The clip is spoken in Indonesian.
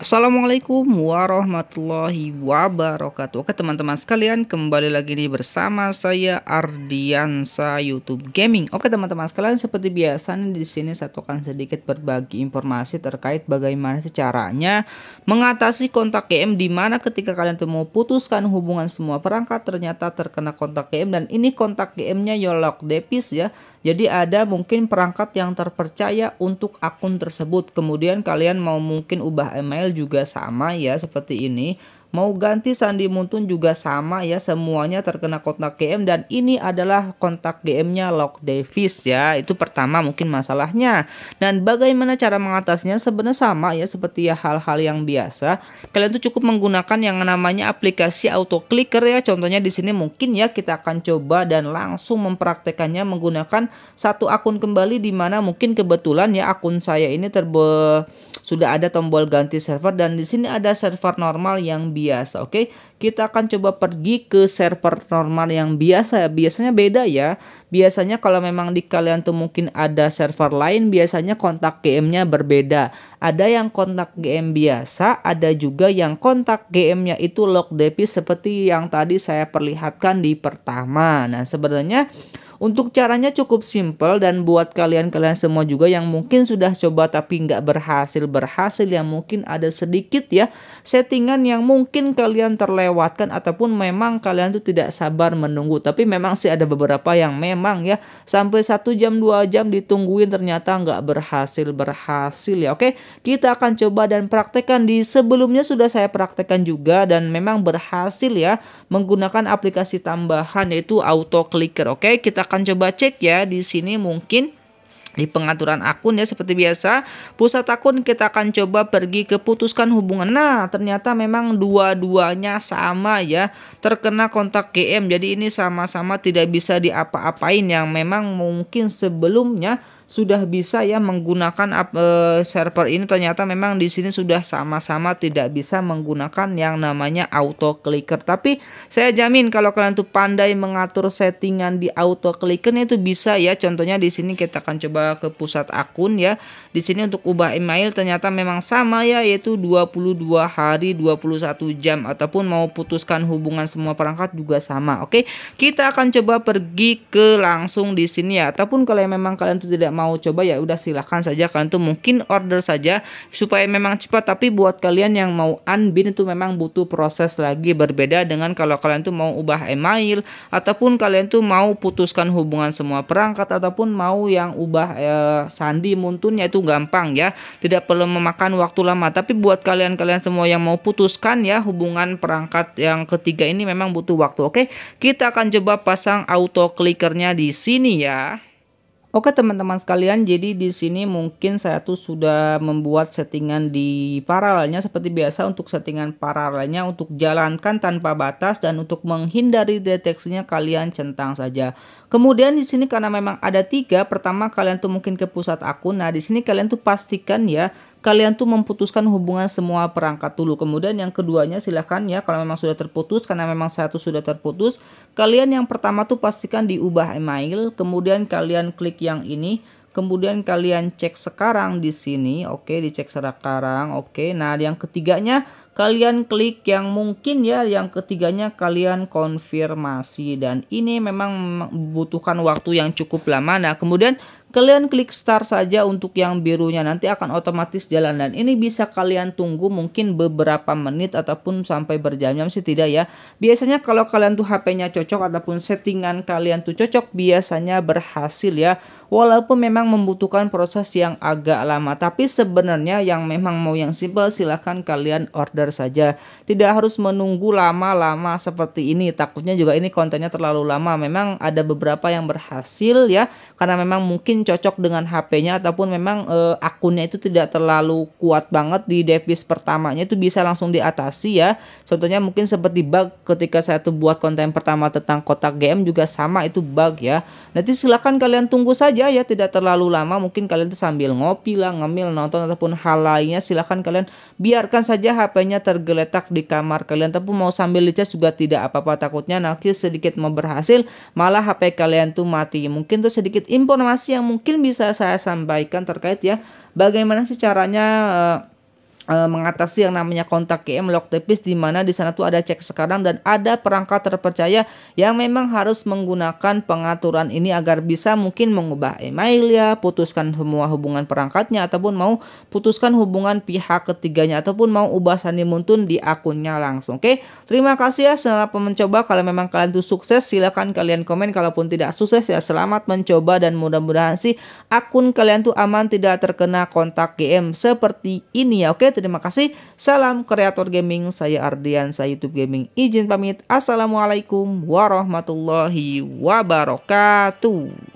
Assalamualaikum warahmatullahi wabarakatuh Oke teman-teman sekalian kembali lagi nih bersama saya Ardiansa YouTube Gaming Oke teman-teman sekalian seperti biasa nih di saya akan sedikit berbagi informasi terkait bagaimana caranya mengatasi kontak KM Dimana ketika kalian mau putuskan hubungan semua perangkat ternyata terkena kontak KM dan ini kontak KM-nya Yolok ya Depis ya jadi ada mungkin perangkat yang terpercaya untuk akun tersebut kemudian kalian mau mungkin ubah email juga sama ya seperti ini Mau ganti Sandi Muntun juga sama ya semuanya terkena kontak GM dan ini adalah kontak GM-nya Lock Davis ya. Itu pertama mungkin masalahnya. Dan bagaimana cara mengatasinya sebenarnya sama ya seperti ya hal-hal yang biasa. Kalian tuh cukup menggunakan yang namanya aplikasi auto clicker ya. Contohnya di sini mungkin ya kita akan coba dan langsung mempraktekannya menggunakan satu akun kembali di mana mungkin kebetulan ya akun saya ini terbe sudah ada tombol ganti server dan di sini ada server normal yang biasa. Oke, kita akan coba pergi ke server normal yang biasa. Biasanya beda ya. Biasanya kalau memang di kalian tuh mungkin ada server lain, biasanya kontak GM-nya berbeda. Ada yang kontak GM biasa, ada juga yang kontak GM-nya itu lock devis seperti yang tadi saya perlihatkan di pertama. Nah, sebenarnya untuk caranya cukup simple dan buat kalian-kalian semua juga yang mungkin sudah coba tapi nggak berhasil-berhasil yang mungkin ada sedikit ya settingan yang mungkin kalian terlewatkan ataupun memang kalian tuh tidak sabar menunggu. Tapi memang sih ada beberapa yang memang ya sampai satu jam dua jam ditungguin ternyata nggak berhasil-berhasil ya. Oke kita akan coba dan praktekkan di sebelumnya sudah saya praktekkan juga dan memang berhasil ya menggunakan aplikasi tambahan yaitu auto clicker. Oke kita akan coba cek ya di sini mungkin di pengaturan akun ya seperti biasa pusat akun kita akan coba pergi ke putuskan hubungan nah ternyata memang dua-duanya sama ya terkena kontak GM jadi ini sama-sama tidak bisa diapa-apain yang memang mungkin sebelumnya sudah bisa ya menggunakan uh, server ini ternyata memang di sini sudah sama-sama tidak bisa menggunakan yang namanya auto clicker tapi saya jamin kalau kalian tuh pandai mengatur settingan di auto clicker itu bisa ya contohnya di sini kita akan coba ke pusat akun ya di sini untuk ubah email ternyata memang sama ya yaitu 22 hari 21 jam ataupun mau putuskan hubungan semua perangkat juga sama oke kita akan coba pergi ke langsung di sini ya ataupun kalau memang kalian tuh tidak mau coba ya udah silahkan saja kalian tuh mungkin order saja supaya memang cepat tapi buat kalian yang mau unbin itu memang butuh proses lagi berbeda dengan kalau kalian tuh mau ubah email ataupun kalian tuh mau putuskan hubungan semua perangkat ataupun mau yang ubah eh, sandi muntunnya itu gampang ya tidak perlu memakan waktu lama tapi buat kalian-kalian semua yang mau putuskan ya hubungan perangkat yang ketiga ini memang butuh waktu oke kita akan coba pasang auto clickernya di sini ya Oke teman-teman sekalian, jadi di sini mungkin saya tuh sudah membuat settingan di paralelnya seperti biasa untuk settingan paralelnya untuk jalankan tanpa batas dan untuk menghindari deteksinya kalian centang saja. Kemudian di sini karena memang ada tiga, pertama kalian tuh mungkin ke pusat akun. Nah di sini kalian tuh pastikan ya kalian tuh memutuskan hubungan semua perangkat dulu. Kemudian yang keduanya silahkan ya kalau memang sudah terputus karena memang satu sudah terputus, kalian yang pertama tuh pastikan diubah email, kemudian kalian klik yang ini, kemudian kalian cek sekarang di sini, oke dicek sekarang, oke. Nah yang ketiganya kalian klik yang mungkin ya yang ketiganya kalian konfirmasi dan ini memang membutuhkan waktu yang cukup lama nah kemudian kalian klik start saja untuk yang birunya nanti akan otomatis jalan dan ini bisa kalian tunggu mungkin beberapa menit ataupun sampai berjam-jam sih tidak ya biasanya kalau kalian tuh HP-nya cocok ataupun settingan kalian tuh cocok biasanya berhasil ya walaupun memang membutuhkan proses yang agak lama tapi sebenarnya yang memang mau yang simple silahkan kalian order sekedar saja. Tidak harus menunggu lama-lama seperti ini. Takutnya juga ini kontennya terlalu lama. Memang ada beberapa yang berhasil ya karena memang mungkin cocok dengan HP-nya ataupun memang e, akunnya itu tidak terlalu kuat banget di device pertamanya itu bisa langsung diatasi ya. Contohnya mungkin seperti bug ketika saya tuh buat konten pertama tentang kotak game juga sama itu bug ya. Nanti silahkan kalian tunggu saja ya tidak terlalu lama mungkin kalian tuh sambil ngopi lah, ngemil, nonton ataupun hal lainnya silahkan kalian biarkan saja hp hanya tergeletak di kamar kalian tapi mau sambil dicas juga tidak apa-apa takutnya nanti sedikit mau berhasil malah HP kalian tuh mati mungkin tuh sedikit informasi yang mungkin bisa saya sampaikan terkait ya bagaimana sih caranya uh, Eh, mengatasi yang namanya kontak KM lock tipis di mana di sana tuh ada cek sekarang dan ada perangkat terpercaya yang memang harus menggunakan pengaturan ini agar bisa mungkin mengubah email ya, putuskan semua hubungan perangkatnya ataupun mau putuskan hubungan pihak ketiganya ataupun mau ubah Sandi Muntun di akunnya langsung. Oke, terima kasih ya selamat mencoba. Kalau memang kalian tuh sukses silahkan kalian komen. Kalaupun tidak sukses ya selamat mencoba dan mudah-mudahan sih akun kalian tuh aman tidak terkena kontak GM seperti ini ya. Oke, Terima kasih. Salam kreator gaming. Saya Ardian, saya YouTube Gaming. Izin pamit. Assalamualaikum warahmatullahi wabarakatuh.